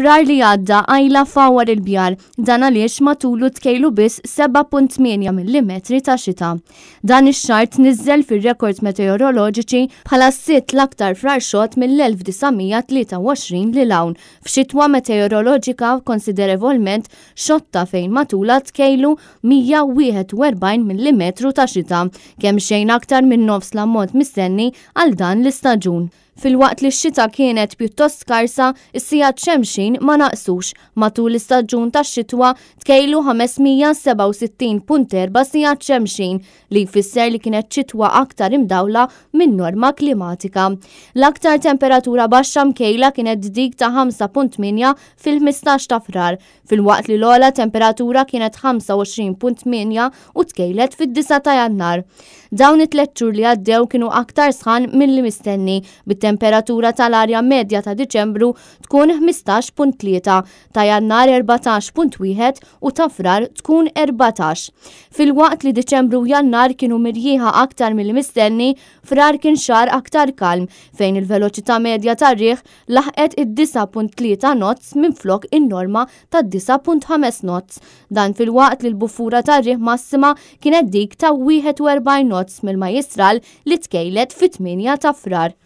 Frar li għadda għajla fawar il-bjar, dan għaliex matulu tkejlu biss 7.8 mm ta' xita. Dan ix-xart nizzel fir-rekord meteoroloġiċi bħala sitt l-aktar xot mill-1923 li lawn f'xitwa meteoroloġika konsiderevolment xotta fejn matula tkejlu 141 mm ta' xita, kemm xejn aktar minn nofs l-ammont mistenni għal dan l-istaġun. Fil-waqt li x-xita kienet pjuttost skarsa, is-sijat xemxin ma naqsux. Matul l istagġun ta' xitwa tkejlu 567.4 sijat xemxin li fisser li kienet xitwa aktar imdawla minn norma klimatika. L-aktar temperatura baxxa mkejla kienet dik ta' 5.8 fil-15 ta' frar, fil-waqt li l-ola temperatura kienet 25.8 u tkejlet fid-9 ta' jannar. Dawn it letċur li għaddew kienu aktar sħan mill-mistenni bit temperatura tal-arja medja ta' Diċembru tkun 15.3, ta' Jannar 14.1 u ta' Frar tkun 14. Fil-waqt li Diċembru u Jannar kienu mirjiħa aktar mill-mistenni, Frar kien xar aktar kalm fejn il-veloċità medja tar riħ laħqet id-9.3 notz minn flok in-norma ta' 9.5 notz. Dan fil-waqt li l-bufura tar riħ massima kienet dik ta' 41 notz mill-majistral li tkejlet fit-8 ta' frar.